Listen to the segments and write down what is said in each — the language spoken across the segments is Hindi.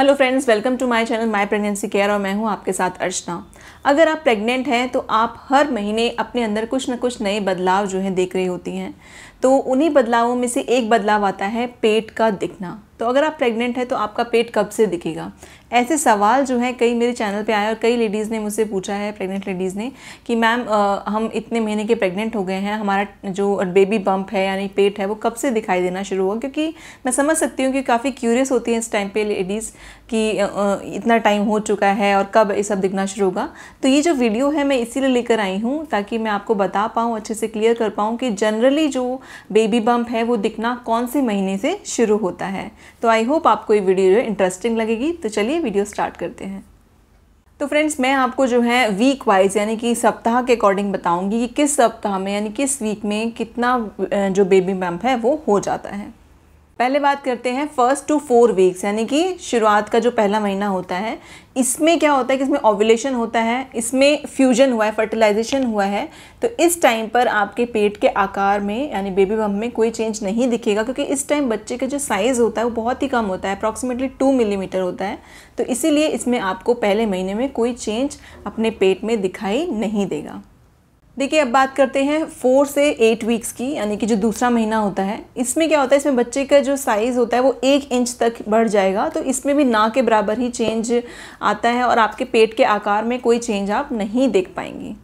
hello friends welcome to my channel my pregnancy care और मैं हूं आपके साथ अर्चना अगर आप प्रेग्नेंट हैं तो आप हर महीने अपने अंदर कुछ ना कुछ नए बदलाव जो हैं देख रही होती हैं तो उन्हीं बदलावों में से एक बदलाव आता है पेट का दिखना तो अगर आप प्रेग्नेंट हैं तो आपका पेट कब से दिखेगा ऐसे सवाल जो है कई मेरे चैनल पे आए और कई लेडीज़ ने मुझसे पूछा है प्रेग्नेंट लेडीज़ ने कि मैम हम इतने महीने के प्रेग्नेंट हो गए हैं हमारा जो बेबी बम्प है यानी पेट है वो कब से दिखाई देना शुरू हुआ क्योंकि मैं समझ सकती हूँ कि काफ़ी क्यूरियस होती हैं इस टाइम पे लेडीज़ कि इतना टाइम हो चुका है और कब ये सब दिखना शुरू होगा तो ये जो वीडियो है मैं इसीलिए लेकर आई हूँ ताकि मैं आपको बता पाऊँ अच्छे से क्लियर कर पाऊँ कि जनरली जो बेबी बम्प है वो दिखना कौन से महीने से शुरू होता है तो आई होप आपको ये वीडियो इंटरेस्टिंग लगेगी तो चलिए चलिए वीडियो स्टार्ट करते हैं तो फ्रेंड्स मैं आपको जो है वीक वाइज यानी कि सप्ताह के अकॉर्डिंग बताऊंगी कि किस सप्ताह में यानी किस वीक में कितना जो बेबी बम्प है वो हो जाता है पहले बात करते हैं फर्स्ट टू फोर वीक्स यानी कि शुरुआत का जो पहला महीना होता है इसमें क्या होता है कि इसमें ओवुलेशन होता है इसमें फ्यूजन हुआ है फर्टिलाइजेशन हुआ है तो इस टाइम पर आपके पेट के आकार में यानी बेबी बम में कोई चेंज नहीं दिखेगा क्योंकि इस टाइम बच्चे का जो साइज़ होता है वो बहुत ही कम होता है अप्रॉक्सीमेटली टू मिलीमीटर होता है तो इसीलिए इसमें आपको पहले महीने में कोई चेंज अपने पेट में दिखाई नहीं देगा देखिए अब बात करते हैं फोर से एट वीक्स की यानी कि जो दूसरा महीना होता है इसमें क्या होता है इसमें बच्चे का जो साइज़ होता है वो एक इंच तक बढ़ जाएगा तो इसमें भी ना के बराबर ही चेंज आता है और आपके पेट के आकार में कोई चेंज आप नहीं देख पाएंगी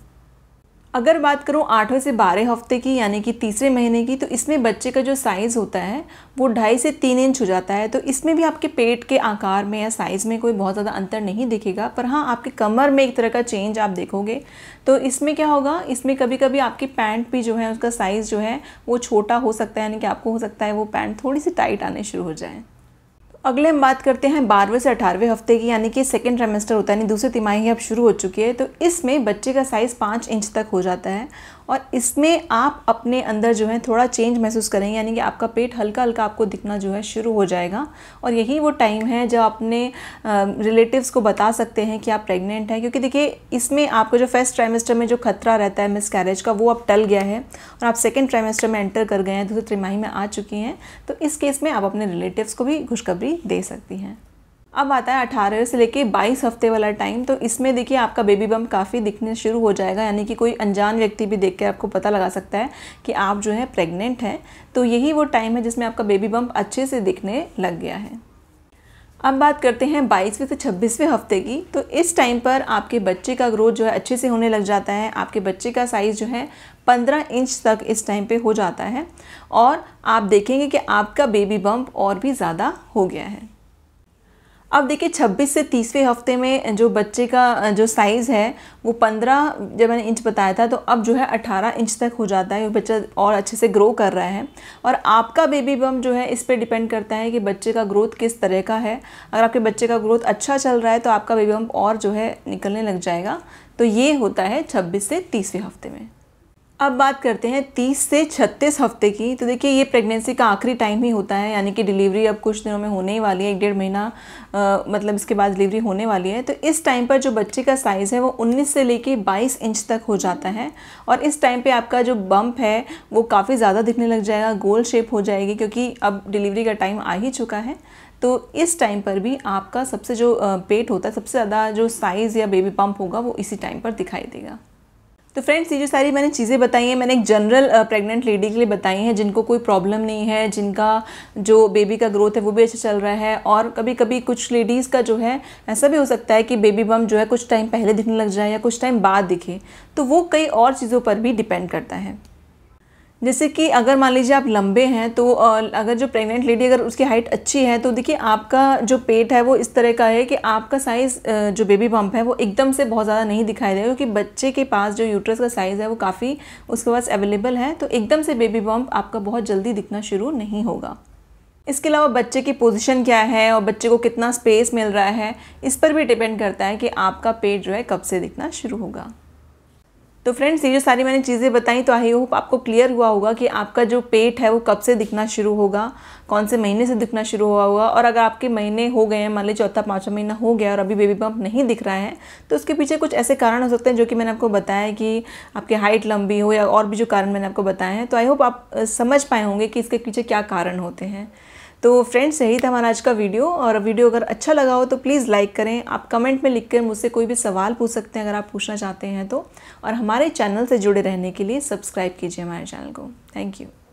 अगर बात करूँ आठवें से बारह हफ्ते की यानी कि तीसरे महीने की तो इसमें बच्चे का जो साइज़ होता है वो ढाई से तीन इंच हो जाता है तो इसमें भी आपके पेट के आकार में या साइज़ में कोई बहुत ज़्यादा अंतर नहीं दिखेगा पर हाँ आपके कमर में एक तरह का चेंज आप देखोगे तो इसमें क्या होगा इसमें कभी कभी आपकी पैंट भी जो है उसका साइज़ जो है वो छोटा हो सकता है यानी कि आपको हो सकता है वो पैंट थोड़ी सी टाइट आने शुरू हो जाए अगले हम बात करते हैं बारहवें से अठारहवें हफ्ते की यानी कि सेकेंड सेमेस्टर होता है यानी दूसरी तिमाही अब शुरू हो चुकी है तो इसमें बच्चे का साइज़ पाँच इंच तक हो जाता है और इसमें आप अपने अंदर जो है थोड़ा चेंज महसूस करेंगे यानी कि आपका पेट हल्का हल्का आपको दिखना जो है शुरू हो जाएगा और यही वो टाइम है जब अपने रिलेटिव्स को बता सकते हैं कि आप प्रेग्नेंट हैं क्योंकि देखिए इसमें आपको जो फर्स्ट ट्राइमेस्टर में जो खतरा रहता है मिस कैरेज का वो अब टल गया है और आप सेकेंड ट्राइमेस्टर में एंटर कर गए हैं दूसरी तिमाही में आ चुकी हैं तो इस केस में आप अपने रिलेटिव्स को भी खुशखबरी दे सकती हैं अब आता है अठारह से लेके बाईस हफ्ते वाला टाइम तो इसमें देखिए आपका बेबी बम काफ़ी दिखने शुरू हो जाएगा यानी कि कोई अनजान व्यक्ति भी देख के आपको पता लगा सकता है कि आप जो है प्रेग्नेंट हैं तो यही वो टाइम है जिसमें आपका बेबी बम अच्छे से दिखने लग गया है अब बात करते हैं बाईसवें से छब्बीसवें हफ्ते की तो इस टाइम पर आपके बच्चे का ग्रोथ जो है अच्छे से होने लग जाता है आपके बच्चे का साइज़ जो है पंद्रह इंच तक इस टाइम पे हो जाता है और आप देखेंगे कि आपका बेबी बम्प और भी ज़्यादा हो गया है अब देखिए 26 से तीसवें हफ्ते में जो बच्चे का जो साइज़ है वो 15 जब मैंने इंच बताया था तो अब जो है 18 इंच तक हो जाता है बच्चा और अच्छे से ग्रो कर रहा है और आपका बेबी बम जो है इस पर डिपेंड करता है कि बच्चे का ग्रोथ किस तरह का है अगर आपके बच्चे का ग्रोथ अच्छा चल रहा है तो आपका बेबी बम और जो है निकलने लग जाएगा तो ये होता है छब्बीस से तीसवें हफ्ते में अब बात करते हैं 30 से 36 हफ्ते की तो देखिए ये प्रेगनेंसी का आखिरी टाइम ही होता है यानी कि डिलीवरी अब कुछ दिनों में होने ही वाली है एक डेढ़ महीना मतलब इसके बाद डिलीवरी होने वाली है तो इस टाइम पर जो बच्चे का साइज़ है वो 19 से लेके 22 इंच तक हो जाता है और इस टाइम पे आपका जो बम्प है वो काफ़ी ज़्यादा दिखने लग जाएगा गोल शेप हो जाएगी क्योंकि अब डिलीवरी का टाइम आ ही चुका है तो इस टाइम पर भी आपका सबसे जो पेट होता है सबसे ज़्यादा जो साइज़ या बेबी पम्प होगा वो इसी टाइम पर दिखाई देगा तो फ्रेंड्स ये जो सारी मैंने चीज़ें बताई हैं मैंने एक जनरल प्रेग्नेंट लेडी के लिए बताई हैं जिनको कोई प्रॉब्लम नहीं है जिनका जो बेबी का ग्रोथ है वो भी अच्छा चल रहा है और कभी कभी कुछ लेडीज़ का जो है ऐसा भी हो सकता है कि बेबी बम जो है कुछ टाइम पहले दिखने लग जाए या कुछ टाइम बाद दिखे तो वो कई और चीज़ों पर भी डिपेंड करता है जैसे कि अगर मान लीजिए आप लंबे हैं तो अगर जो प्रेग्नेंट लेडी अगर उसकी हाइट अच्छी है तो देखिए आपका जो पेट है वो इस तरह का है कि आपका साइज़ जो बेबी बम्प है वो एकदम से बहुत ज़्यादा नहीं दिखाई देगा क्योंकि बच्चे के पास जो यूट्रस का साइज़ है वो काफ़ी उसके पास अवेलेबल है तो एकदम से बेबी बम्प आपका बहुत जल्दी दिखना शुरू नहीं होगा इसके अलावा बच्चे की पोजिशन क्या है और बच्चे को कितना स्पेस मिल रहा है इस पर भी डिपेंड करता है कि आपका पेट जो है कब से दिखना शुरू होगा तो फ्रेंड्स ये जो सारी मैंने चीज़ें बताई तो आई होप आपको क्लियर हुआ होगा कि आपका जो पेट है वो कब से दिखना शुरू होगा कौन से महीने से दिखना शुरू हुआ होगा और अगर आपके महीने हो गए हैं मान लीजिए चौथा पाँचवा महीना हो गया और अभी बेबी बम्प नहीं दिख रहा है तो उसके पीछे कुछ ऐसे कारण हो सकते हैं जो कि मैंने आपको बताया कि आपकी हाइट लंबी हो या और भी जो कारण मैंने आपको बताए हैं तो आई होप आप समझ पाए होंगे कि इसके पीछे क्या कारण होते हैं तो फ्रेंड्स यही था हमारा आज का वीडियो और वीडियो अगर अच्छा लगा हो तो प्लीज़ लाइक करें आप कमेंट में लिख कर मुझसे कोई भी सवाल पूछ सकते हैं अगर आप पूछना चाहते हैं तो और हमारे चैनल से जुड़े रहने के लिए सब्सक्राइब कीजिए हमारे चैनल को थैंक यू